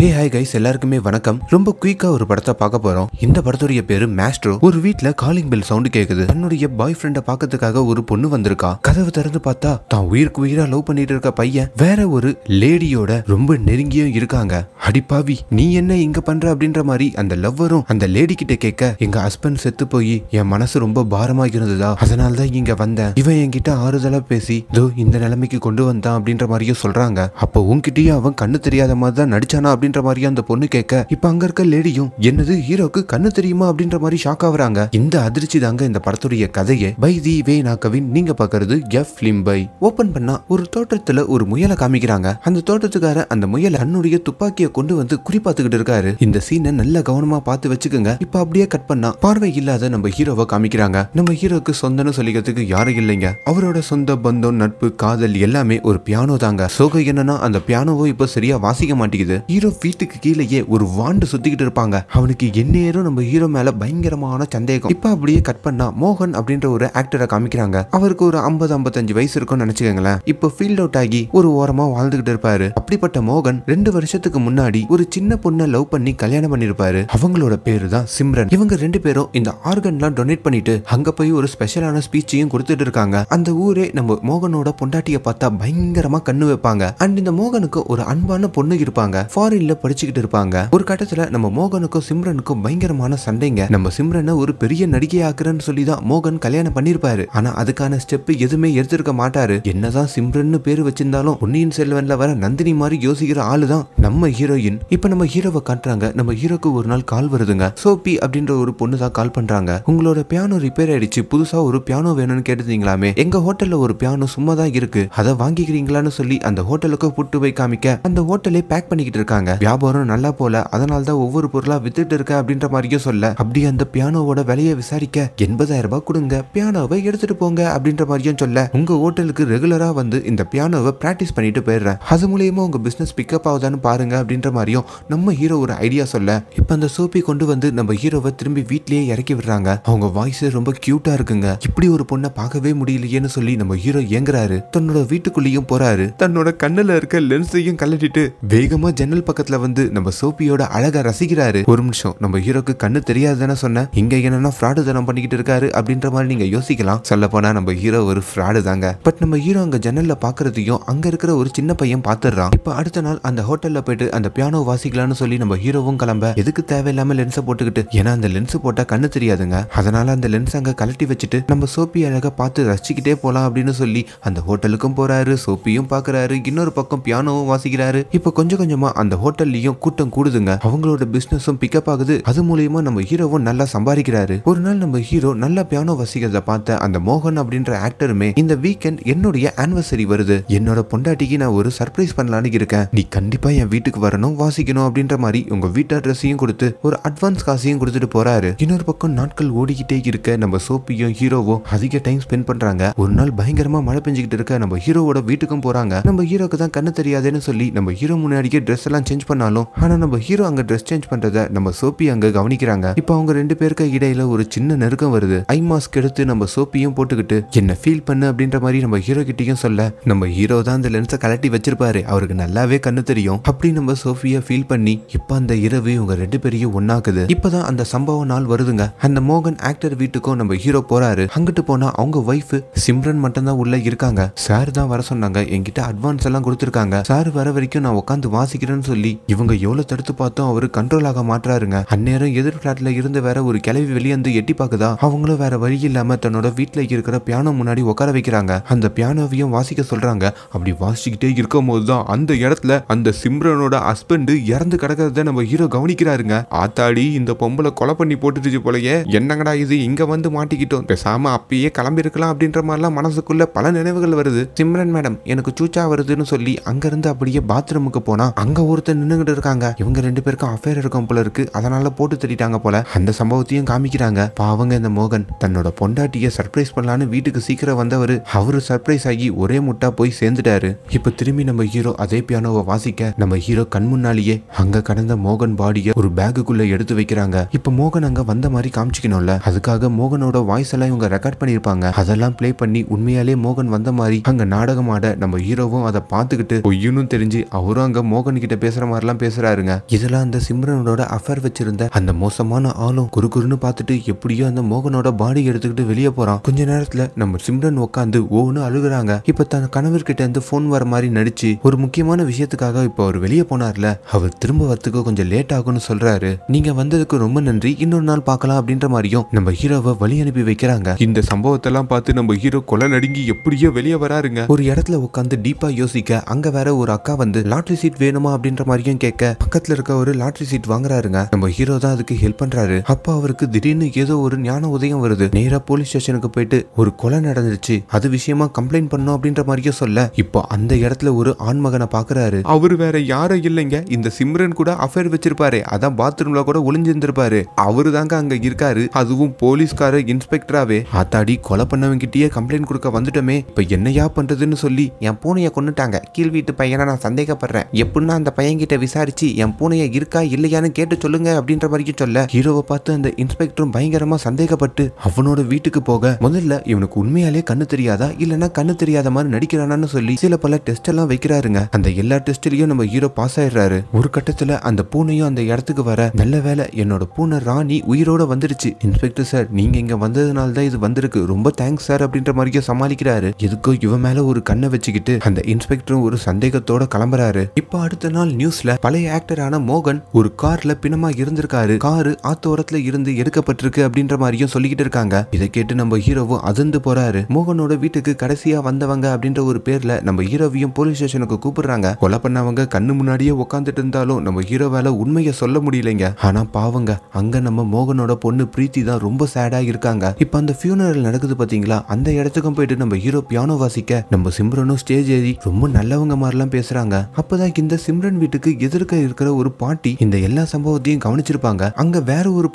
hey hi guys எல்லாருக்குமே வணக்கம் ரொம்ப குயிக்கா ஒரு படத்தை பார்க்க போறோம் இந்த படத்துடைய பேரு மேஸ்ட்ரோ ஒரு வீட்டுல காலிங் பெல் சவுண்ட் கேக்குது தன்னுடைய பாய் ஃப்ரெண்ட பாக்கிறதுக்காக ஒரு பொண்ணு வந்திருக்கா கதவு திறந்து பார்த்தா தான் உயிருக்கு உயிரா லவ் பண்ணிட்டு இருக்க பையன் வேற ஒரு லேடியோட ரொம்ப நெருங்கியும் இருக்காங்க அடிப்பாவி நீ என்ன இங்க பண்ற அப்படின்ற மாதிரி அந்த லவ்வரும் அந்த லேடி கிட்ட கேட்க எங்க ஹஸ்பண்ட் செத்து போய் என் மனசு ரொம்ப பாரமா இருந்ததா அதனாலதான் தான் இங்க வந்தேன் இவன் என்கிட்ட ஆறுதலா பேசி தோ இந்த நிலைமைக்கு கொண்டு வந்தான் அப்படின்ற மாதிரியும் சொல்றாங்க அப்போ உன்கிட்டயும் அவன் கண்ணு தெரியாத மாதிரி தான் நடிச்சானா அப்படின்னு அப்படின்ற மாதிரி அந்த பொண்ணு கேட்க இப்ப அங்க இருக்க லேடியும் என்னது ஹீரோக்கு கண்ணு தெரியுமா அப்படின்ற மாதிரி ஷாக் ஆகுறாங்க இந்த அதிர்ச்சி தாங்க இந்த படத்துடைய கதையை பை தி வே நாக்கவின் நீங்க பாக்குறது எஃப் பிலிம் பை ஓபன் பண்ணா ஒரு தோட்டத்துல ஒரு முயலை காமிக்கிறாங்க அந்த தோட்டத்துக்கார அந்த முயல் தன்னுடைய துப்பாக்கியை கொண்டு வந்து குறிப்பாத்துக்கிட்டு இருக்காரு இந்த சீனை நல்ல கவனமா பார்த்து வச்சுக்கோங்க இப்ப அப்படியே கட் பண்ணா பார்வை இல்லாத நம்ம ஹீரோவை காமிக்கிறாங்க நம்ம ஹீரோக்கு சொந்தன்னு சொல்லிக்கிறதுக்கு யாரும் இல்லைங்க அவரோட சொந்த பந்தம் நட்பு காதல் எல்லாமே ஒரு பியானோ தாங்க சோகம் என்னன்னா அந்த பியானோவோ இப்ப சரியா வாசிக்க மாட்டேங்குது ஹீரோ வீட்டுக்கு கீழேயே ஒரு வாண்டு சுத்திக்கிட்டு இருப்பாங்க அவனுக்கு என்னேரும் நம்ம ஹீரோ மேல பயங்கரமான சந்தேகம் இப்ப அப்படியே கட் பண்ணா மோகன் அப்படின்ற ஒரு ஆக்டரை காமிக்கிறாங்க அவருக்கு ஒரு ஐம்பது ஐம்பத்தஞ்சு வயசு இருக்கும்னு நினைச்சுக்கங்களேன் இப்ப ஃபீல்ட் அவுட் ஆகி ஒரு ஓரமா வாழ்ந்துகிட்டு இருப்பாரு அப்படிப்பட்ட மோகன் ரெண்டு வருஷத்துக்கு முன்னாடி ஒரு சின்ன பொண்ணை லவ் பண்ணி கல்யாணம் பண்ணிருப்பாரு அவங்களோட பேரு தான் சிம்ரன் இவங்க ரெண்டு பேரும் இந்த ஆர்கன்லாம் டொனேட் பண்ணிட்டு அங்க போய் ஒரு ஸ்பெஷலான ஸ்பீச்சையும் கொடுத்துட்டு இருக்காங்க அந்த ஊரே நம்ம மோகனோட பொண்டாட்டியை பார்த்தா பயங்கரமா கண்ணு வைப்பாங்க அண்ட் இந்த மோகனுக்கு ஒரு அன்பான பொண்ணு இருப்பாங்க ஃபாரின் வெளியில படிச்சுக்கிட்டு இருப்பாங்க ஒரு கட்டத்துல நம்ம மோகனுக்கும் சிம்ரனுக்கும் பயங்கரமான சண்டைங்க நம்ம சிம்ரனை ஒரு பெரிய நடிகை ஆக்குறன்னு சொல்லி தான் மோகன் கல்யாணம் பண்ணிருப்பாரு ஆனா அதுக்கான ஸ்டெப் எதுவுமே எடுத்திருக்க மாட்டாரு என்னதான் சிம்ரன்னு பேர் வச்சிருந்தாலும் பொன்னியின் செல்வன்ல வர நந்தினி மாதிரி யோசிக்கிற ஆளு தான் நம்ம ஹீரோயின் இப்ப நம்ம ஹீரோவை காட்டுறாங்க நம்ம ஹீரோக்கு ஒரு நாள் கால் வருதுங்க சோபி அப்படின்ற ஒரு பொண்ணு தான் கால் பண்றாங்க உங்களோட பியானோ ரிப்பேர் ஆயிடுச்சு புதுசா ஒரு பியானோ வேணும்னு கேட்டுருந்தீங்களாமே எங்க ஹோட்டல்ல ஒரு பியானோ சும்மா தான் இருக்கு அதை வாங்கிக்கிறீங்களான்னு சொல்லி அந்த ஹோட்டலுக்கு புட்டு போய் காமிக்க அந்த ஹோட்டலே பேக் பண்ணிக்கிட்டு இருக்காங்க வியாபாரம் நல்லா போல அதனால தான் ஒவ்வொரு பொருளாக வித்துட்டு இருக்க அப்படின்ற மாதிரியும் சொல்ல அப்படி அந்த பியானோவோட விலையை விசாரிக்க எண்பதாயிரம் ரூபாய் கொடுங்க பியானோவை எடுத்துட்டு போங்க அப்படின்ற மாதிரியும் சொல்ல உங்க ஹோட்டலுக்கு ரெகுலரா வந்து இந்த பியானோவை பிராக்டிஸ் பண்ணிட்டு போயிடுறேன் அது மூலியமா உங்க பிசினஸ் பிக்கப் ஆகுதான்னு பாருங்க அப்படின்ற மாதிரியும் நம்ம ஹீரோ ஒரு ஐடியா சொல்ல இப்ப அந்த சோப்பி கொண்டு வந்து நம்ம ஹீரோவை திரும்பி வீட்லயே இறக்கி விடுறாங்க அவங்க வாய்ஸ் ரொம்ப கியூட்டா இருக்குங்க இப்படி ஒரு பொண்ணை பார்க்கவே முடியலையேன்னு சொல்லி நம்ம ஹீரோ இயங்குறாரு தன்னோட வீட்டுக்குள்ளேயும் போறாரு தன்னோட கண்ணுல இருக்க லென்ஸையும் கலட்டிட்டு வேகமா ஜன்னல் பக்கத்துல பக்கத்துல வந்து நம்ம சோபியோட அழகை ரசிக்கிறாரு ஒரு நிமிஷம் நம்ம ஹீரோக்கு கண்ணு தெரியாது தானே சொன்ன இங்க என்னன்னா ஃப்ராடு தனம் பண்ணிக்கிட்டு இருக்காரு அப்படின்ற மாதிரி நீங்க யோசிக்கலாம் சொல்ல போனா நம்ம ஹீரோ ஒரு ஃப்ராடு தாங்க பட் நம்ம ஹீரோ அங்க ஜன்னல்ல பாக்குறதையும் அங்க இருக்கிற ஒரு சின்ன பையன் பாத்துறான் இப்ப அடுத்த நாள் அந்த ஹோட்டல்ல போயிட்டு அந்த பியானோ வாசிக்கலாம்னு சொல்லி நம்ம ஹீரோவும் கிளம்ப எதுக்கு தேவையில்லாம லென்ஸை போட்டுக்கிட்டு ஏன்னா அந்த லென்ஸ் போட்டா கண்ணு தெரியாதுங்க அதனால அந்த லென்ஸ் அங்க கலட்டி வச்சுட்டு நம்ம சோப்பி அழகா பார்த்து ரசிச்சுக்கிட்டே போலாம் அப்படின்னு சொல்லி அந்த ஹோட்டலுக்கும் போறாரு சோப்பியும் பாக்குறாரு இன்னொரு பக்கம் பியானோவும் வாசிக்கிறாரு இப்ப கொஞ்சம் கொஞ்சமா அந்த ஹோட்டல்லையும் கூட்டம் கூடுதுங்க அவங்களோட பிசினஸும் பிக்கப் ஆகுது அது மூலியமா நம்ம ஹீரோவும் நல்லா சம்பாதிக்கிறாரு ஒரு நாள் நம்ம ஹீரோ நல்ல பியானோ வசிக்கிறத பார்த்த அந்த மோகன் அப்படின்ற ஆக்டருமே இந்த வீக்கெண்ட் என்னுடைய ஆனிவர்சரி வருது என்னோட பொண்டாட்டிக்கு நான் ஒரு சர்ப்ரைஸ் பண்ணலான்னு இருக்கேன் நீ கண்டிப்பா என் வீட்டுக்கு வரணும் வாசிக்கணும் அப்படின்ற மாதிரி உங்க வீட்டு அட்ரஸையும் கொடுத்து ஒரு அட்வான்ஸ் காசையும் கொடுத்துட்டு போறாரு இன்னொரு பக்கம் நாட்கள் ஓடிக்கிட்டே இருக்க நம்ம சோப்பியும் ஹீரோவும் அதிக டைம் ஸ்பெண்ட் பண்றாங்க ஒரு நாள் பயங்கரமா மழை பெஞ்சுக்கிட்டு இருக்க நம்ம ஹீரோவோட வீட்டுக்கும் போறாங்க நம்ம ஹீரோக்கு தான் கண்ணு தெரியாதுன்னு சொல்லி நம்ம ஹீரோ முன்னாடியே ட்ரெஸ் எல்லாம் சேஞ்ச் பண்ணாலும் ஆனா நம்ம ஹீரோ அங்க ட்ரெஸ் சேஞ்ச் பண்றத நம்ம சோப்பி அங்க கவனிக்கிறாங்க இப்ப அவங்க ரெண்டு பேருக்கு இடையில ஒரு சின்ன நெருக்கம் வருது ஐ மாஸ்க் எடுத்து நம்ம சோப்பியும் போட்டுக்கிட்டு என்ன ஃபீல் பண்ணு அப்படின்ற மாதிரி நம்ம ஹீரோ கிட்டையும் சொல்ல நம்ம ஹீரோ தான் அந்த லென்ஸை கலட்டி வச்சிருப்பாரு அவருக்கு நல்லாவே கண்ணு தெரியும் அப்படி நம்ம சோஃபியா ஃபீல் பண்ணி இப்ப அந்த இரவு இவங்க ரெண்டு பேரையும் ஒன்னாக்குது இப்பதான் அந்த சம்பவ நாள் வருதுங்க அந்த மோகன் ஆக்டர் வீட்டுக்கும் நம்ம ஹீரோ போறாரு அங்கிட்டு போனா அவங்க ஒய்ஃப் சிம்ரன் மட்டும் தான் உள்ள இருக்காங்க சார் தான் வர சொன்னாங்க என்கிட்ட அட்வான்ஸ் எல்லாம் கொடுத்துருக்காங்க சார் வர வரைக்கும் நான் உட்காந்து வாசிக்கிறேன்னு சொல்லி சொல்லி இவங்க எவ்வளவு தடுத்து பார்த்தோம் அவர் கண்ட்ரோல் ஆக மாற்றாருங்க அந்நேரம் எதிர் பிளாட்ல இருந்து வேற ஒரு கிளவி வெளியேந்து வந்து எட்டி பாக்குதா அவங்களும் வேற வழி இல்லாம தன்னோட வீட்டுல இருக்கிற பியானோ முன்னாடி உட்கார வைக்கிறாங்க அந்த பியானோவையும் வாசிக்க சொல்றாங்க அப்படி வாசிக்கிட்டே இருக்கும் போது தான் அந்த இடத்துல அந்த சிம்ரனோட ஹஸ்பண்ட் இறந்து கிடக்கிறத நம்ம ஹீரோ கவனிக்கிறாருங்க ஆத்தாடி இந்த பொம்பளை கொலை பண்ணி போட்டுட்டு போலயே என்னங்கடா இது இங்க வந்து மாட்டிக்கிட்டோம் பேசாம அப்பயே கிளம்பி இருக்கலாம் அப்படின்ற மாதிரிலாம் மனசுக்குள்ள பல நினைவுகள் வருது சிம்ரன் மேடம் எனக்கு சூச்சா வருதுன்னு சொல்லி அங்க இருந்து அப்படியே பாத்ரூமுக்கு போனா அங்க ஒருத்தன் நின்னுகிட்டு இருக்காங்க இவங்க ரெண்டு பேருக்கும் அஃபேர் இருக்கும் போல இருக்கு அதனால போட்டு திட்டாங்க போல அந்த சம்பவத்தையும் காமிக்கிறாங்க பாவங்க இந்த மோகன் தன்னோட பொண்டாட்டியை சர்ப்ரைஸ் பண்ணலான்னு வீட்டுக்கு சீக்கிரம் வந்தவர் அவரு சர்ப்ரைஸ் ஆகி ஒரே முட்டா போய் சேர்ந்துட்டாரு இப்ப திரும்பி நம்ம ஹீரோ அதே பியானோவை வாசிக்க நம்ம ஹீரோ கண் முன்னாலேயே அங்க கடந்த மோகன் பாடியை ஒரு பேக்குக்குள்ள எடுத்து வைக்கிறாங்க இப்ப மோகன் அங்க வந்த மாதிரி காமிச்சிக்கணும்ல அதுக்காக மோகனோட வாய்ஸ் எல்லாம் இவங்க ரெக்கார்ட் பண்ணிருப்பாங்க அதெல்லாம் பிளே பண்ணி உண்மையாலே மோகன் வந்த மாதிரி அங்க நாடகமாட நம்ம ஹீரோவும் அதை பார்த்துக்கிட்டு பொய்யுன்னு தெரிஞ்சு அவரும் அங்க மோகன் கிட்ட பேசுற மாதிரிலாம் பேசுறாருங்க இதெல்லாம் அந்த சிம்ரனோட அஃபேர் வச்சிருந்த அந்த மோசமான ஆளும் குறுன்னு பார்த்துட்டு எப்படியோ அந்த மோகனோட பாடி எடுத்துக்கிட்டு வெளியே போறான் கொஞ்ச நேரத்துல நம்ம சிம்ரன் உட்காந்து ஓன்னு அழுகுறாங்க இப்ப தன் கணவர்கிட்ட இருந்து போன் வர மாதிரி நடிச்சு ஒரு முக்கியமான விஷயத்துக்காக இப்ப அவர் வெளியே போனார்ல அவர் திரும்ப வரத்துக்கு கொஞ்சம் லேட் ஆகும்னு சொல்றாரு நீங்க வந்ததுக்கு ரொம்ப நன்றி இன்னொரு நாள் பார்க்கலாம் அப்படின்ற மாதிரியும் நம்ம ஹீரோவை வழி அனுப்பி வைக்கிறாங்க இந்த சம்பவத்தெல்லாம் பார்த்து நம்ம ஹீரோ கொலை நடுங்கி எப்படியோ வெளியே வராருங்க ஒரு இடத்துல உட்காந்து டீப்பா யோசிக்க அங்க வேற ஒரு அக்கா வந்து லாட்ரி சீட் வேணுமா அப்படின்ற மாதிரி மாதிரியும் கேட்க பக்கத்துல இருக்க ஒரு லாட்ரி சீட் வாங்குறாருங்க நம்ம ஹீரோ தான் அதுக்கு ஹெல்ப் பண்றாரு அப்ப அவருக்கு திடீர்னு ஏதோ ஒரு ஞான உதயம் வருது நேரா போலீஸ் ஸ்டேஷனுக்கு போயிட்டு ஒரு கொலை நடந்துருச்சு அது விஷயமா கம்ப்ளைண்ட் பண்ணும் அப்படின்ற மாதிரியும் சொல்ல இப்போ அந்த இடத்துல ஒரு ஆண்மகனை பாக்குறாரு அவரு வேற யாரும் இல்லைங்க இந்த சிம்ரன் கூட அஃபேர் வச்சிருப்பாரு அதான் பாத்ரூம்ல கூட ஒளிஞ்சிருந்திருப்பாரு அவரு தாங்க அங்க இருக்காரு அதுவும் போலீஸ்கார இன்ஸ்பெக்டராவே அத்தாடி கொலை பண்ணவங்கிட்டயே கம்ப்ளைண்ட் கொடுக்க வந்துட்டோமே இப்ப என்னையா பண்றதுன்னு சொல்லி என் பூனைய கொண்டுட்டாங்க கீழ் வீட்டு பையனை நான் சந்தேகப்படுறேன் எப்படின்னா அந்த பையன் கிட்ட விசாரிச்சு என் பூனையை இருக்கா இல்லையான்னு கேட்டு சொல்லுங்க அப்படின்ற மாதிரி சொல்ல ஹீரோவை பார்த்து அந்த இன்ஸ்பெக்டரும் பயங்கரமா சந்தேகப்பட்டு அவனோட வீட்டுக்கு போக முதல்ல இவனுக்கு உண்மையாலே கண்ணு தெரியாதா இல்லனா கண்ணு தெரியாத மாதிரி நடிக்கிறானான்னு சொல்லி சில பல டெஸ்ட் எல்லாம் வைக்கிறாருங்க அந்த எல்லா டெஸ்ட்லயும் நம்ம ஹீரோ பாஸ் ஆயிடுறாரு ஒரு கட்டத்துல அந்த பூனையும் அந்த இடத்துக்கு வர நல்ல வேலை என்னோட பூனை ராணி உயிரோட வந்துருச்சு இன்ஸ்பெக்டர் சார் நீங்க இங்க வந்ததுனால தான் இது வந்திருக்கு ரொம்ப தேங்க்ஸ் சார் அப்படின்ற மாதிரியே சமாளிக்கிறாரு எதுக்கோ இவன் மேல ஒரு கண்ணை வச்சுக்கிட்டு அந்த இன்ஸ்பெக்டரும் ஒரு சந்தேகத்தோட கிளம்புறாரு இப்போ அடுத்த நாள் நியூஸ் நியூஸ்ல பழைய ஆக்டரான மோகன் ஒரு கார்ல பிணமா இருந்திருக்காரு காரு ஆத்தோரத்துல இருந்து எடுக்கப்பட்டிருக்கு அப்படின்ற மாதிரியும் சொல்லிக்கிட்டு இருக்காங்க இதை கேட்டு நம்ம ஹீரோவும் அதிர்ந்து போறாரு மோகனோட வீட்டுக்கு கடைசியா வந்தவங்க அப்படின்ற ஒரு பேர்ல நம்ம ஹீரோவையும் போலீஸ் ஸ்டேஷனுக்கு கூப்பிடுறாங்க கொலை பண்ணவங்க கண்ணு முன்னாடியே உட்காந்துட்டு இருந்தாலும் நம்ம ஹீரோவால உண்மையை சொல்ல முடியலைங்க ஆனா பாவங்க அங்க நம்ம மோகனோட பொண்ணு பிரீத்தி தான் ரொம்ப சேடா இருக்காங்க இப்ப அந்த ஃபியூனரல் நடக்குது பாத்தீங்களா அந்த இடத்துக்கும் போயிட்டு நம்ம ஹீரோ பியானோ வாசிக்க நம்ம சிம்ரனும் ஸ்டேஜ் ஏறி ரொம்ப நல்லவங்க மாதிரிலாம் பேசுறாங்க அப்பதான் இந்த சிம்ரன் வீட்டுக்கு வீட்டுக்கு எதிர்க்க இருக்கிற ஒரு பாட்டி இந்த எல்லா சம்பவத்தையும் கவனிச்சிருப்பாங்க அங்க வேற ஒரு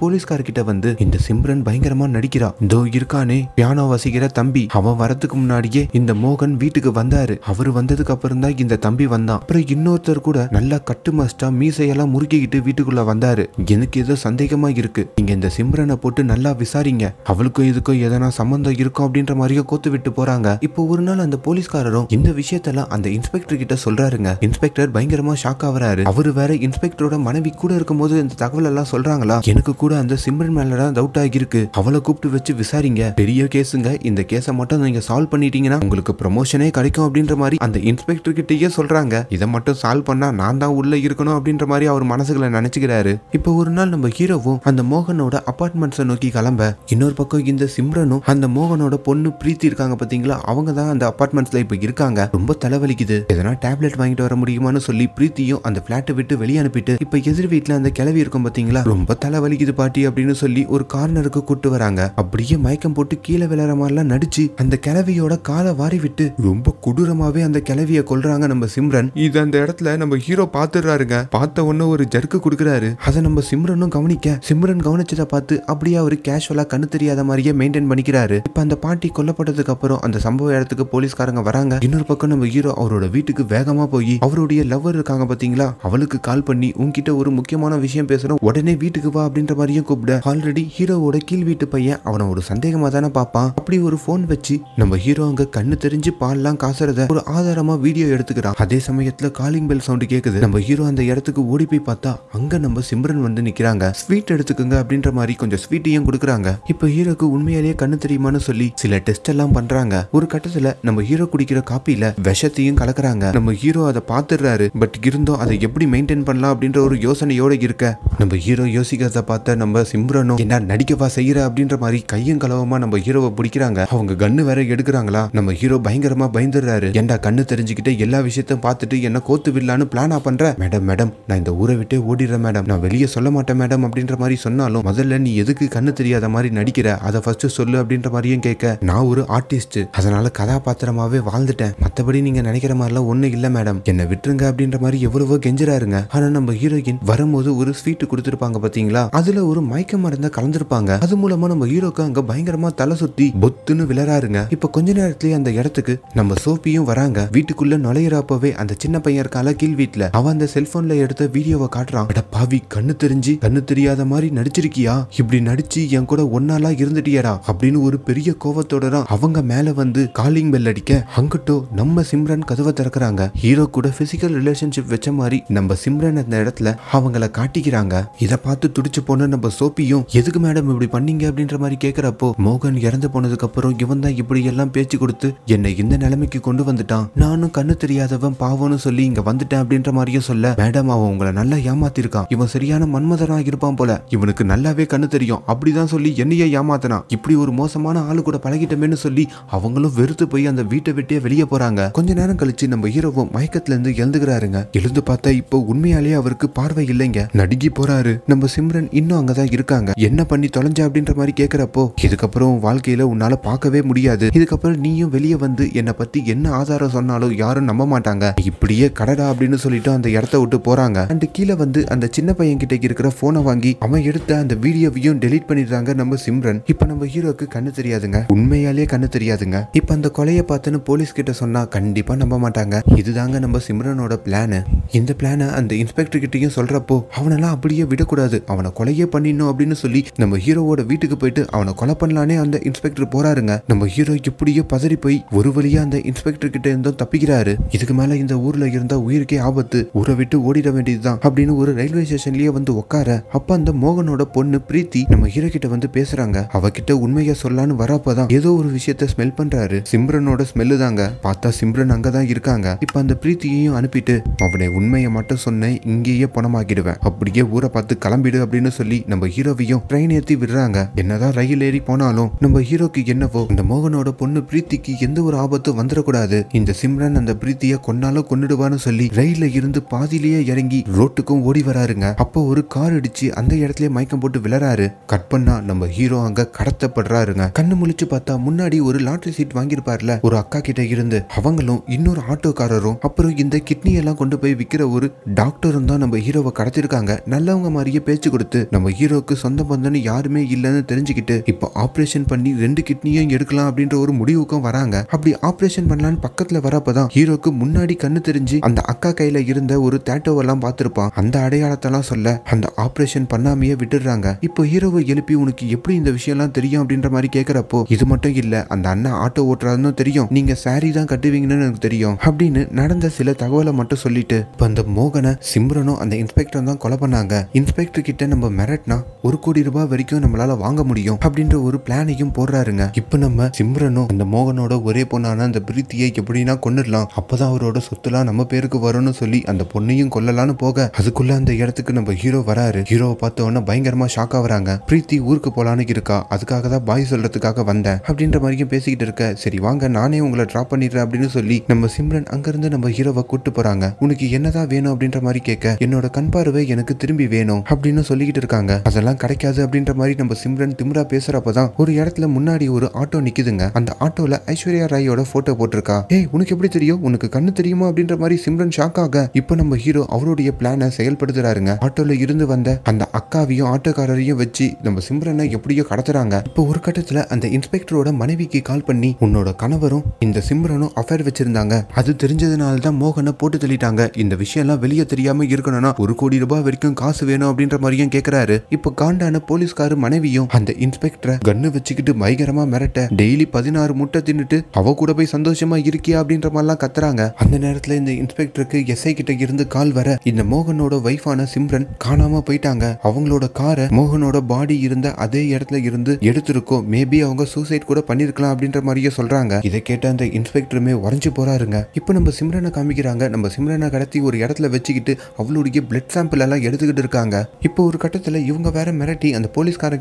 கிட்ட வந்து இந்த சிம்ரன் பயங்கரமா நடிக்கிறா இதோ இருக்கானே பியானோ வசிக்கிற தம்பி அவன் வரத்துக்கு முன்னாடியே இந்த மோகன் வீட்டுக்கு வந்தாரு அவரு வந்ததுக்கு அப்புறம் தான் இந்த தம்பி வந்தான் அப்புறம் இன்னொருத்தர் கூட நல்லா கட்டு மஸ்டா மீசையெல்லாம் முறுக்கிக்கிட்டு வீட்டுக்குள்ள வந்தாரு எனக்கு ஏதோ சந்தேகமா இருக்கு நீங்க இந்த சிம்ரனை போட்டு நல்லா விசாரிங்க அவளுக்கும் இதுக்கும் எதனா சம்பந்தம் இருக்கும் அப்படின்ற மாதிரியே கோத்து விட்டு போறாங்க இப்போ ஒரு நாள் அந்த போலீஸ்காரரும் இந்த விஷயத்தெல்லாம் அந்த இன்ஸ்பெக்டர் கிட்ட சொல்றாருங்க இன்ஸ்பெக்டர் பயங்கரமா ஷாக் ஆகுறாரு அவரு வேற இன்ஸ்பெக்டரோட மனைவி கூட இருக்கும்போது இந்த தகவல் எல்லாம் சொல்றாங்களா எனக்கு கூட அந்த சிம்ரன் மேலதான் டவுட் ஆகிருக்கு அவளை கூப்பிட்டு வச்சு விசாரிங்க பெரிய கேஸுங்க இந்த கேஸை மட்டும் நீங்க சால்வ் பண்ணிட்டீங்கன்னா உங்களுக்கு ப்ரொமோஷனே கிடைக்கும் அப்படின்ற மாதிரி அந்த இன்ஸ்பெக்டர் கிட்டேயே சொல்றாங்க இதை மட்டும் சால்வ் பண்ணா நான் தான் உள்ள இருக்கணும் அப்படின்ற மாதிரி அவர் மனசுகளை நினைச்சுக்கிறாரு இப்போ ஒரு நாள் நம்ம ஹீரோவும் அந்த மோகனோட அபார்ட்மெண்ட்ஸை நோக்கி கிளம்ப இன்னொரு பக்கம் இந்த சிம்ரனும் அந்த மோகனோட பொண்ணு பிரீத்தி இருக்காங்க பாத்தீங்களா அவங்க தான் அந்த அபார்ட்மெண்ட்ஸ்ல இப்போ இருக்காங்க ரொம்ப தலைவலிக்குது எதனா டேப்லெட் வாங்கிட்டு வர முடியுமான்னு சொல்லி பிரீத்தியும் அந்த பிளாட்டை விட்டு வெளியே அனுப்பிட்டு இப்ப எதிர் வீட்டுல அந்த கிளவி இருக்கும் பாத்தீங்களா ரொம்ப தலை வலிக்குது பாட்டி அப்படின்னு சொல்லி ஒரு கார்னருக்கு கூட்டு வராங்க அப்படியே மயக்கம் போட்டு கீழே விழற மாதிரிலாம் நடிச்சு அந்த கிளவியோட காலை வாரி விட்டு ரொம்ப கொடூரமாவே அந்த கிளவிய கொல்றாங்க நம்ம சிம்ரன் இது அந்த இடத்துல நம்ம ஹீரோ பாத்துறாருங்க பார்த்த உடனே ஒரு ஜர்க்கு கொடுக்குறாரு அதை நம்ம சிம்ரனும் கவனிக்க சிம்ரன் கவனிச்சதை பார்த்து அப்படியே அவரு கேஷுவலா கண்ணு தெரியாத மாதிரியே மெயின்டைன் பண்ணிக்கிறாரு இப்ப அந்த பாட்டி கொல்லப்பட்டதுக்கு அப்புறம் அந்த சம்பவ இடத்துக்கு போலீஸ்காரங்க வராங்க இன்னொரு பக்கம் நம்ம ஹீரோ அவரோட வீட்டுக்கு வேகமா போய் அவருடைய லவ்வர் இருக்காங்க பாத்தீங்க சரிங்களா அவளுக்கு கால் பண்ணி உன்கிட்ட ஒரு முக்கியமான விஷயம் பேசுகிறோம் உடனே வீட்டுக்கு வா அப்படின்ற மாதிரியும் கூப்பிட ஆல்ரெடி ஹீரோவோட கீழ் வீட்டு பையன் அவனை ஒரு சந்தேகமா தானே பார்ப்பான் அப்படி ஒரு போன் வச்சு நம்ம ஹீரோ அங்க கண்ணு தெரிஞ்சு பால்லாம் காசுறத ஒரு ஆதாரமா வீடியோ எடுத்துக்கிறான் அதே சமயத்துல காலிங் பெல் சவுண்ட் கேக்குது நம்ம ஹீரோ அந்த இடத்துக்கு ஓடி போய் பார்த்தா அங்க நம்ம சிம்ரன் வந்து நிக்கிறாங்க ஸ்வீட் எடுத்துக்கோங்க அப்படின்ற மாதிரி கொஞ்சம் ஸ்வீட்டையும் கொடுக்குறாங்க இப்ப ஹீரோக்கு உண்மையாலேயே கண்ணு தெரியுமான்னு சொல்லி சில டெஸ்ட் எல்லாம் பண்றாங்க ஒரு கட்டத்துல நம்ம ஹீரோ குடிக்கிற காப்பியில விஷத்தையும் கலக்குறாங்க நம்ம ஹீரோ அதை பாத்துறாரு பட் இருந்தும் அதை எப்படி மெயின்டைன் பண்ணலாம் அப்படின்ற ஒரு யோசனையோட இருக்க நம்ம ஹீரோ யோசிக்கிறத பார்த்த நம்ம சிம்ரனும் என்ன நடிக்கவா செய்யற அப்படின்ற மாதிரி கையும் கலவமா நம்ம ஹீரோவை பிடிக்கிறாங்க அவங்க கண்ணு வேற எடுக்கிறாங்களா நம்ம ஹீரோ பயங்கரமா பயந்துடுறாரு ஏண்டா கண்ணு தெரிஞ்சுக்கிட்டு எல்லா விஷயத்தையும் பார்த்துட்டு என்ன கோத்து விடலான்னு பிளானா பண்ற மேடம் மேடம் நான் இந்த ஊரை விட்டே ஓடிடுறேன் மேடம் நான் வெளியே சொல்ல மாட்டேன் மேடம் அப்படின்ற மாதிரி சொன்னாலும் முதல்ல நீ எதுக்கு கண்ணு தெரியாத மாதிரி நடிக்கிற அதை ஃபர்ஸ்ட் சொல்லு அப்படின்ற மாதிரியும் கேட்க நான் ஒரு ஆர்டிஸ்ட் அதனால கதாபாத்திரமாவே வாழ்ந்துட்டேன் மற்றபடி நீங்க நினைக்கிற மாதிரிலாம் ஒன்றும் இல்லை மேடம் என்னை விட்டுருங்க அப்படின்ற மாதிரி எவ்வளவு ஹீரோவை கெஞ்சுறாருங்க ஆனா நம்ம ஹீரோயின் வரும்போது ஒரு ஸ்வீட் கொடுத்துருப்பாங்க பாத்தீங்களா அதுல ஒரு மயக்க மருந்த கலந்துருப்பாங்க அது மூலமா நம்ம ஹீரோக்கு அங்க பயங்கரமா தலை சுத்தி பொத்துன்னு விளராருங்க இப்ப கொஞ்ச நேரத்திலேயே அந்த இடத்துக்கு நம்ம சோப்பியும் வராங்க வீட்டுக்குள்ள நுழையிறப்பவே அந்த சின்ன பையன் இருக்கால கீழ் வீட்டுல அவன் அந்த செல்போன்ல எடுத்த வீடியோவை காட்டுறான் அட பாவி கண்ணு தெரிஞ்சு கண்ணு தெரியாத மாதிரி நடிச்சிருக்கியா இப்படி நடிச்சு என் கூட ஒன்னாலா இருந்துட்டியடா அப்படின்னு ஒரு பெரிய கோவத்தோட அவங்க மேல வந்து காலிங் பெல் அடிக்க அங்கிட்டோ நம்ம சிம்ரன் கதவை திறக்கிறாங்க ஹீரோ கூட பிசிக்கல் ரிலேஷன்ஷிப் வச்ச மாதிரி நம்ம சிம்ரன் அந்த இடத்துல அவங்கள காட்டிக்கிறாங்க இதை பார்த்து துடிச்சு போன நம்ம சோப்பியும் எதுக்கு மேடம் இப்படி பண்ணீங்க அப்படின்ற மாதிரி கேட்கிறப்போ மோகன் இறந்து போனதுக்கு அப்புறம் இவன் தான் இப்படி எல்லாம் பேச்சு கொடுத்து என்னை இந்த நிலைமைக்கு கொண்டு வந்துட்டான் நானும் கண்ணு தெரியாதவன் பாவம்னு சொல்லி இங்க வந்துட்டேன் அப்படின்ற மாதிரியும் சொல்ல மேடம் அவன் உங்களை நல்லா ஏமாத்திருக்கான் இவன் சரியான மன்மதனாக இருப்பான் போல இவனுக்கு நல்லாவே கண்ணு தெரியும் அப்படிதான் சொல்லி என்னையே ஏமாத்தனா இப்படி ஒரு மோசமான ஆளு கூட பழகிட்டமேன்னு சொல்லி அவங்களும் வெறுத்து போய் அந்த வீட்டை விட்டே வெளியே போறாங்க கொஞ்ச நேரம் கழிச்சு நம்ம ஹீரோவும் மயக்கத்துல இருந்து எழுந்துகிறாருங்க எழுந்து பார்த்தா இப்போ உண்மையாலேயே அவருக்கு பார்வை இல்லைங்க நடுங்கி போறாரு நம்ம சிம்ரன் இன்னும் அங்கதான் இருக்காங்க என்ன பண்ணி தொலைஞ்ச அப்படின்ற மாதிரி கேக்குறப்போ இதுக்கப்புறம் வாழ்க்கையில உன்னால பார்க்கவே முடியாது இதுக்கப்புறம் நீயும் வெளியே வந்து என்னை பத்தி என்ன ஆதாரம் சொன்னாலும் யாரும் நம்ப மாட்டாங்க இப்படியே கடடா அப்படின்னு சொல்லிட்டு அந்த இடத்த விட்டு போறாங்க அண்ட் கீழே வந்து அந்த சின்ன பையன் கிட்ட இருக்கிற போனை வாங்கி அவன் எடுத்த அந்த வீடியோவையும் டெலிட் பண்ணிடுறாங்க நம்ம சிம்ரன் இப்ப நம்ம ஹீரோக்கு கண்ணு தெரியாதுங்க உண்மையாலே கண்ணு தெரியாதுங்க இப்ப அந்த கொலையை பார்த்துன்னு போலீஸ் கிட்ட சொன்னா கண்டிப்பா நம்ப மாட்டாங்க இதுதாங்க நம்ம சிம்ரனோட பிளானு இந்த பிளானை அந்த இன்ஸ்பெக்டர் கிட்டையும் சொல்றப்போ அவனெல்லாம் அப்படியே விடக்கூடாது அவனை கொலையே பண்ணிடணும் அப்படின்னு சொல்லி நம்ம ஹீரோவோட வீட்டுக்கு போயிட்டு அவனை கொலை பண்ணலானே அந்த இன்ஸ்பெக்டர் போறாருங்க நம்ம ஹீரோ இப்படியே பதறி போய் ஒரு வழியா அந்த இன்ஸ்பெக்டர் கிட்ட இருந்தும் தப்பிக்கிறாரு இதுக்கு மேல இந்த ஊர்ல இருந்தா உயிருக்கே ஆபத்து ஊரை விட்டு ஓடிட வேண்டியதுதான் அப்படின்னு ஒரு ரயில்வே ஸ்டேஷன்லயே வந்து உட்கார அப்ப அந்த மோகனோட பொண்ணு பிரீத்தி நம்ம ஹீரோ கிட்ட வந்து பேசுறாங்க அவகிட்ட உண்மையை சொல்லான்னு வரப்பதான் ஏதோ ஒரு விஷயத்த ஸ்மெல் பண்றாரு சிம்ரனோட ஸ்மெல்லு தாங்க பார்த்தா சிம்ரன் அங்கதான் இருக்காங்க இப்ப அந்த பிரீத்தியையும் அனுப்பிட்டு அவனை உண்மையை மட்டும் சொன்னேன் இங்கேயே பணமாக்கிடுவேன் அப்படியே ஊரை பார்த்து கிளம்பிடு அப்படின்னு சொல்லி நம்ம ஹீரோவையும் ட்ரெயின் ஏற்றி விடுறாங்க என்னதான் ரயில் ஏறி போனாலும் நம்ம ஹீரோக்கு என்னவோ இந்த மோகனோட பொண்ணு பிரீத்திக்கு எந்த ஒரு ஆபத்தும் வந்துடக்கூடாது இந்த சிம்ரன் அந்த பிரீத்தியை கொன்னாலும் கொன்னுடுவான்னு சொல்லி ரயில இருந்து பாதிலேயே இறங்கி ரோட்டுக்கும் ஓடி வராருங்க அப்போ ஒரு கார் அடிச்சு அந்த இடத்துல மயக்கம் போட்டு விழறாரு கட் பண்ணா நம்ம ஹீரோ அங்க கடத்தப்படுறாருங்க கண்ணு முழிச்சு பார்த்தா முன்னாடி ஒரு லாட்ரி சீட் வாங்கியிருப்பார்ல ஒரு அக்கா கிட்ட இருந்து அவங்களும் இன்னொரு ஆட்டோக்காரரும் அப்புறம் இந்த கிட்னி எல்லாம் கொண்டு போய் விக்க நிற்கிற ஒரு டாக்டரும் தான் நம்ம ஹீரோவை கடத்திருக்காங்க நல்லவங்க மாதிரியே பேச்சு கொடுத்து நம்ம ஹீரோக்கு சொந்த பந்தம்னு யாருமே இல்லைன்னு தெரிஞ்சுக்கிட்டு இப்போ ஆப்ரேஷன் பண்ணி ரெண்டு கிட்னியும் எடுக்கலாம் அப்படின்ற ஒரு முடிவுக்கும் வராங்க அப்படி ஆப்ரேஷன் பண்ணலான்னு பக்கத்துல வரப்பதான் ஹீரோக்கு முன்னாடி கண்ணு தெரிஞ்சு அந்த அக்கா கையில இருந்த ஒரு தேட்டோவெல்லாம் பார்த்திருப்பான் அந்த அடையாளத்தெல்லாம் சொல்ல அந்த ஆப்ரேஷன் பண்ணாமையே விட்டுடுறாங்க இப்போ ஹீரோவை எழுப்பி உனக்கு எப்படி இந்த விஷயம்லாம் தெரியும் அப்படின்ற மாதிரி கேட்கிறப்போ இது மட்டும் இல்ல அந்த அண்ணா ஆட்டோ ஓட்டுறாருன்னு தெரியும் நீங்க சாரி தான் கட்டுவீங்கன்னு எனக்கு தெரியும் அப்படின்னு நடந்த சில தகவலை மட்டும் சொல்லிட்டு அப்போ அந்த மோகனை சிம்ரனும் அந்த இன்ஸ்பெக்டர் தான் கொலை பண்ணாங்க இன்ஸ்பெக்டர் கிட்ட நம்ம மிரட்னா ஒரு கோடி ரூபாய் வரைக்கும் நம்மளால வாங்க முடியும் அப்படின்ற ஒரு பிளானையும் போடுறாருங்க இப்போ நம்ம சிம்ரனும் அந்த மோகனோட ஒரே பொண்ணான அந்த பிரீத்தியை எப்படின்னா கொண்டுடலாம் அப்போதான் அவரோட சொத்துலாம் நம்ம பேருக்கு வரும்னு சொல்லி அந்த பொண்ணையும் கொல்லலாம்னு போக அதுக்குள்ள அந்த இடத்துக்கு நம்ம ஹீரோ வராரு ஹீரோவை பார்த்த உடனே பயங்கரமா ஷாக் ஆகுறாங்க பிரீத்தி ஊருக்கு போலான்னு இருக்கா அதுக்காக தான் பாய் சொல்றதுக்காக வந்தேன் அப்படின்ற மாதிரியும் பேசிக்கிட்டு இருக்க சரி வாங்க நானே உங்களை ட்ராப் பண்ணிடுறேன் அப்படின்னு சொல்லி நம்ம சிம்ரன் அங்கிருந்து நம்ம ஹீரோவை கூட்டு போறாங்க உனக்கு என்ன ஏதா வேணும் அப்படின்ற மாதிரி கேட்க என்னோட கண் பார்வை எனக்கு திரும்பி வேணும் அப்படின்னு சொல்லிக்கிட்டு இருக்காங்க அதெல்லாம் கிடைக்காது அப்படின்ற மாதிரி நம்ம சிம்ரன் திமுறா பேசுறப்பதான் ஒரு இடத்துல முன்னாடி ஒரு ஆட்டோ நிக்குதுங்க அந்த ஆட்டோல ஐஸ்வர்யா ராயோட போட்டோ போட்டிருக்கா ஏய் உனக்கு எப்படி தெரியும் உனக்கு கண்ணு தெரியுமா அப்படின்ற மாதிரி சிம்ரன் ஷாக் ஆக இப்போ நம்ம ஹீரோ அவருடைய பிளானை செயல்படுத்துறாருங்க ஆட்டோல இருந்து வந்த அந்த அக்காவையும் ஆட்டோக்காரரையும் வச்சு நம்ம சிம்ரனை எப்படியோ கடத்துறாங்க இப்போ ஒரு கட்டத்துல அந்த இன்ஸ்பெக்டரோட மனைவிக்கு கால் பண்ணி உன்னோட கணவரும் இந்த சிம்ரனும் அஃபேர் வச்சிருந்தாங்க அது தெரிஞ்சதுனால தான் மோகனை போட்டு தள்ளிட்டாங்க இந்த விஷயம் எல்லாம் வெளியே தெரியாம இருக்கணும்னா ஒரு கோடி ரூபாய் வரைக்கும் காசு வேணும் அப்படின்ற மாதிரியும் கேக்குறாரு இப்ப காண்டான போலீஸ்காரு மனைவியும் அந்த இன்ஸ்பெக்டர் கண்ணு வச்சுக்கிட்டு பயங்கரமா மிரட்ட டெய்லி பதினாறு முட்டை தின்னுட்டு அவ கூட போய் சந்தோஷமா இருக்கியா அப்படின்ற மாதிரிலாம் கத்துறாங்க அந்த நேரத்துல இந்த இன்ஸ்பெக்டருக்கு எஸ்ஐ கிட்ட இருந்து கால் வர இந்த மோகனோட ஒய்ஃபான சிம்ரன் காணாம போயிட்டாங்க அவங்களோட காரை மோகனோட பாடி இருந்த அதே இடத்துல இருந்து எடுத்திருக்கோம் மேபி அவங்க சூசைட் கூட பண்ணிருக்கலாம் அப்படின்ற மாதிரியே சொல்றாங்க இதை கேட்ட அந்த இன்ஸ்பெக்டருமே உறைஞ்சு போறாருங்க இப்ப நம்ம சிம்ரனை காமிக்கிறாங்க நம்ம சிம்ரனை கடத்தி ஒரு ஒரு இடத்துல வச்சுக்கிட்டு அவளுடைய பிளட் சாம்பிள் எல்லாம் எடுத்துக்கிட்டு இருக்காங்க இப்போ ஒரு கட்டத்தில் இவங்க வேற மிரட்டி அந்த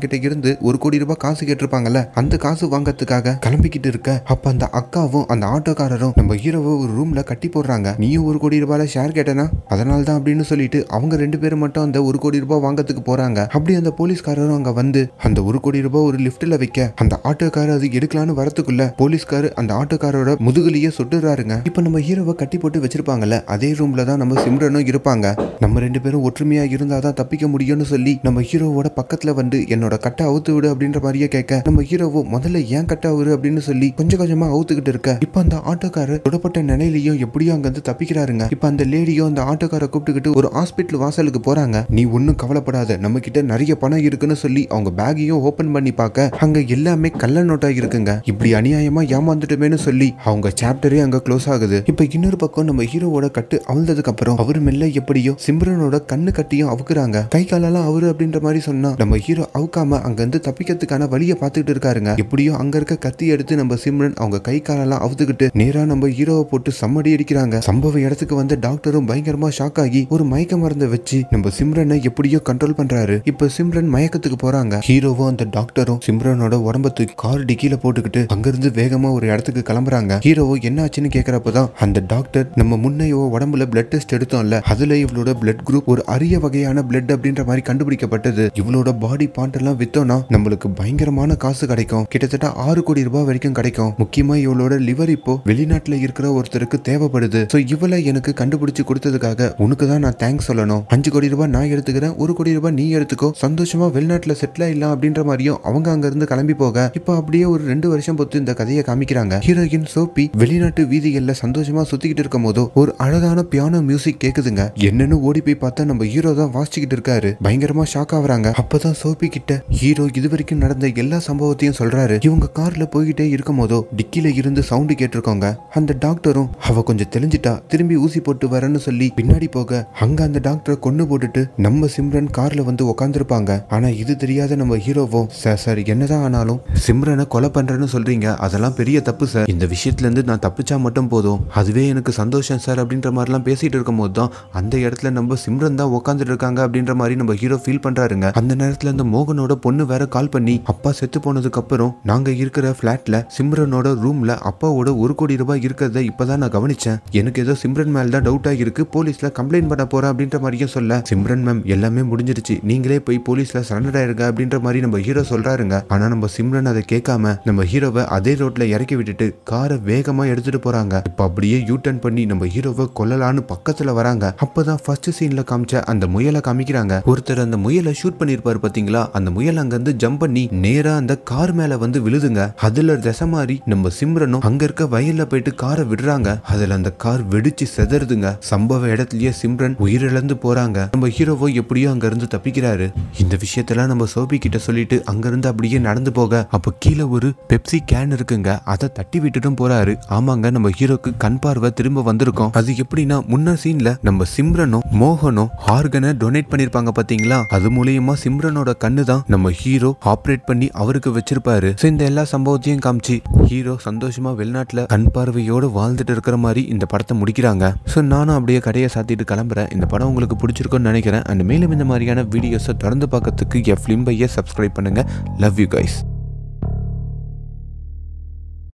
கிட்ட இருந்து ஒரு கோடி ரூபாய் காசு கேட்டிருப்பாங்கல்ல அந்த காசு வாங்கறதுக்காக கிளம்பிக்கிட்டு இருக்க அப்ப அந்த அக்காவும் அந்த ஆட்டோக்காரரும் நம்ம ஹீரோவை ஒரு ரூம்ல கட்டி போடுறாங்க நீயும் ஒரு கோடி ரூபாயில ஷேர் கேட்டனா அதனால தான் அப்படின்னு சொல்லிட்டு அவங்க ரெண்டு பேரும் மட்டும் அந்த ஒரு கோடி ரூபாய் வாங்கறதுக்கு போறாங்க அப்படி அந்த போலீஸ்காரரும் அங்க வந்து அந்த ஒரு கோடி ரூபாய் ஒரு லிப்ட்ல வைக்க அந்த ஆட்டோக்காரர் அது எடுக்கலான்னு வரத்துக்குள்ள போலீஸ்காரர் அந்த ஆட்டோக்காரோட முதுகுலயே சுட்டுறாருங்க இப்போ நம்ம ஹீரோவை கட்டி போட்டு வச்சிருப்பாங்கல்ல அதே ரூம்ல தான் நம்ம சிம்ரனும் இருப்பாங்க நம்ம ரெண்டு பேரும் ஒற்றுமையாக இருந்தால் தான் தப்பிக்க முடியும்னு சொல்லி நம்ம ஹீரோவோட பக்கத்தில் வந்து என்னோட கட்டை அவுத்து விடு அப்படின்ற மாதிரியே கேட்க நம்ம ஹீரோவோ முதல்ல ஏன் கட்டை அவரு அப்படின்னு சொல்லி கொஞ்சம் கொஞ்சமாக அவுத்துக்கிட்டு இருக்க இப்போ அந்த ஆட்டோக்காரர் தொடப்பட்ட நிலையிலையும் எப்படியும் வந்து தப்பிக்கிறாருங்க இப்போ அந்த லேடியோ அந்த ஆட்டோக்காரை கூப்பிட்டுக்கிட்டு ஒரு ஹாஸ்பிட்டல் வாசலுக்கு போகிறாங்க நீ ஒன்றும் கவலைப்படாத நம்ம கிட்ட நிறைய பணம் இருக்குன்னு சொல்லி அவங்க பேக்கையும் ஓப்பன் பண்ணி பார்க்க அங்க எல்லாமே கள்ள நோட்டா இருக்குங்க இப்படி அநியாயமா ஏமாந்துட்டுமேனு சொல்லி அவங்க சாப்டரே அங்க க்ளோஸ் ஆகுது இப்ப இன்னொரு பக்கம் நம்ம ஹீரோவோட கட்டு அவுந்ததுக்கு அப்புறம் அவர் மெல்ல எப்படியோ சிம்ரனோட கண்ணு கட்டியும் அவுக்குறாங்க கை காலெல்லாம் அவரு அப்படின்ற மாதிரி சொன்னா நம்ம ஹீரோ அவுக்காம இருந்து தப்பிக்கிறதுக்கான வழியை பார்த்துக்கிட்டு இருக்காருங்க எப்படியோ அங்க இருக்க கத்தி எடுத்து நம்ம சிம்ரன் அவங்க கை காலெல்லாம் அவுத்துக்கிட்டு நேரா நம்ம ஹீரோவை போட்டு சம்மடி அடிக்கிறாங்க சம்பவ இடத்துக்கு வந்த டாக்டரும் பயங்கரமா ஷாக் ஆகி ஒரு மயக்க மருந்தை வச்சு நம்ம சிம்ரனை எப்படியோ கண்ட்ரோல் பண்றாரு இப்ப சிம்ரன் மயக்கத்துக்கு போறாங்க ஹீரோவும் அந்த டாக்டரும் சிம்ரனோட உடம்பத்து கார் டிக்கில போட்டுக்கிட்டு அங்கிருந்து வேகமா ஒரு இடத்துக்கு கிளம்புறாங்க ஹீரோவோ என்ன ஆச்சுன்னு கேக்குறப்பதான் அந்த டாக்டர் நம்ம முன்னையோ உடம்புல பிளட் டெஸ்ட் எடுத்தோம்ல அதுல இவளோட பிளட் குரூப் ஒரு அரிய வகையான பிளட் அப்படின்ற மாதிரி கண்டுபிடிக்கப்பட்டது இவளோட பாடி பார்ட் எல்லாம் வித்தோம்னா நம்மளுக்கு பயங்கரமான காசு கிடைக்கும் கிட்டத்தட்ட ஆறு கோடி ரூபாய் வரைக்கும் கிடைக்கும் முக்கியமா இவளோட லிவர் இப்போ வெளிநாட்டுல இருக்கிற ஒருத்தருக்கு தேவைப்படுது சோ இவளை எனக்கு கண்டுபிடிச்சு கொடுத்ததுக்காக உனக்கு தான் நான் தேங்க்ஸ் சொல்லணும் அஞ்சு கோடி ரூபாய் நான் எடுத்துக்கிறேன் ஒரு கோடி ரூபாய் நீ எடுத்துக்கோ சந்தோஷமா வெளிநாட்டுல செட்டில் ஆயிடலாம் அப்படின்ற மாதிரியும் அவங்க அங்க இருந்து கிளம்பி போக இப்ப அப்படியே ஒரு ரெண்டு வருஷம் பொறுத்து இந்த கதையை காமிக்கிறாங்க ஹீரோயின் சோப்பி வெளிநாட்டு வீதிகளில் சந்தோஷமா சுத்திக்கிட்டு இருக்கும் போதோ ஒரு அழகான பியானோ ஏதோ மியூசிக் கேட்குதுங்க என்னன்னு ஓடி போய் பார்த்தா நம்ம ஹீரோ தான் வாசிச்சுக்கிட்டு இருக்காரு பயங்கரமா ஷாக் ஆகுறாங்க அப்பதான் சோபி கிட்ட ஹீரோ இது வரைக்கும் நடந்த எல்லா சம்பவத்தையும் சொல்றாரு இவங்க கார்ல போய்கிட்டே இருக்கும் போதோ டிக்கில இருந்து சவுண்டு கேட்டிருக்கோங்க அந்த டாக்டரும் அவ கொஞ்சம் தெளிஞ்சிட்டா திரும்பி ஊசி போட்டு வரேன்னு சொல்லி பின்னாடி போக அங்க அந்த டாக்டரை கொண்டு போட்டுட்டு நம்ம சிம்ரன் கார்ல வந்து உக்காந்துருப்பாங்க ஆனா இது தெரியாத நம்ம ஹீரோவும் சார் சார் என்னதான் ஆனாலும் சிம்ரனை கொலை பண்றேன்னு சொல்றீங்க அதெல்லாம் பெரிய தப்பு சார் இந்த விஷயத்துல இருந்து நான் தப்பிச்சா மட்டும் போதும் அதுவே எனக்கு சந்தோஷம் சார் அப்படின்ற மாதிரிலாம் பேசிட்டு இருக்கும் இருக்கும்போது தான் அந்த இடத்துல நம்ம சிம்ரன் தான் உட்காந்துட்டு இருக்காங்க அப்படின்ற மாதிரி நம்ம ஹீரோ ஃபீல் பண்ணுறாருங்க அந்த நேரத்தில் அந்த மோகனோட பொண்ணு வேற கால் பண்ணி அப்பா செத்து போனதுக்கப்புறம் நாங்கள் இருக்கிற ஃப்ளாட்டில் சிம்ரனோட ரூமில் அப்பாவோட ஒரு கோடி ரூபாய் இருக்கிறத இப்போ தான் நான் கவனித்தேன் எனக்கு ஏதோ சிம்ரன் மேல் தான் டவுட் ஆகிருக்கு போலீஸில் கம்ப்ளைண்ட் பண்ண போகிறேன் அப்படின்ற மாதிரியும் சொல்ல சிம்ரன் மேம் எல்லாமே முடிஞ்சிருச்சு நீங்களே போய் போலீஸில் சரண்டர் ஆயிருங்க அப்படின்ற மாதிரி நம்ம ஹீரோ சொல்றாருங்க ஆனால் நம்ம சிம்ரன் அதை கேட்காம நம்ம ஹீரோவை அதே ரோட்டில் இறக்கி விட்டுட்டு காரை வேகமாக எடுத்துகிட்டு போகிறாங்க இப்ப அப்படியே யூ டர்ன் பண்ணி நம்ம ஹீரோவை கொல்லலான்னு பக்கம் பக்கத்தில் வராங்க அப்பதான் ஃபர்ஸ்ட் சீனில் காமிச்ச அந்த முயலை காமிக்கிறாங்க ஒருத்தர் அந்த முயலை ஷூட் பண்ணியிருப்பாரு பாத்தீங்களா அந்த முயல் அங்கேருந்து ஜம்ப் பண்ணி நேராக அந்த கார் மேலே வந்து விழுதுங்க அதில் திசை மாதிரி நம்ம சிம்ரனும் அங்கே இருக்க வயலில் போயிட்டு காரை விடுறாங்க அதில் அந்த கார் வெடிச்சு செதறதுங்க சம்பவ இடத்துலயே சிம்ரன் உயிரிழந்து போகிறாங்க நம்ம ஹீரோவோ எப்படியோ அங்கேருந்து தப்பிக்கிறாரு இந்த விஷயத்தெல்லாம் நம்ம சோபி கிட்ட சொல்லிட்டு அங்கேருந்து அப்படியே நடந்து போக அப்போ கீழே ஒரு பெப்சி கேன் இருக்குங்க அதை தட்டி விட்டுட்டும் போறாரு ஆமாங்க நம்ம ஹீரோக்கு கண் பார்வை திரும்ப வந்திருக்கோம் அது எப்படின்னா முன்னாடி போன சீன்ல நம்ம சிம்ரனும் மோகனும் ஆர்கனை டொனேட் பண்ணிருப்பாங்க பாத்தீங்களா அது மூலியமா சிம்ரனோட கண்ணு தான் நம்ம ஹீரோ ஆப்ரேட் பண்ணி அவருக்கு வச்சிருப்பாரு இந்த எல்லா சம்பவத்தையும் காமிச்சு ஹீரோ சந்தோஷமா வெளிநாட்டுல கண் பார்வையோடு வாழ்ந்துட்டு இருக்கிற மாதிரி இந்த படத்தை முடிக்கிறாங்க ஸோ நானும் அப்படியே கடையை சாத்திட்டு கிளம்புறேன் இந்த படம் உங்களுக்கு பிடிச்சிருக்கும்னு நினைக்கிறேன் அண்ட் மேலும் இந்த மாதிரியான வீடியோஸை தொடர்ந்து பார்க்கறதுக்கு எஃப்லிம் பையை சப்ஸ்கிரைப் பண்ணுங்க லவ் யூ கைஸ்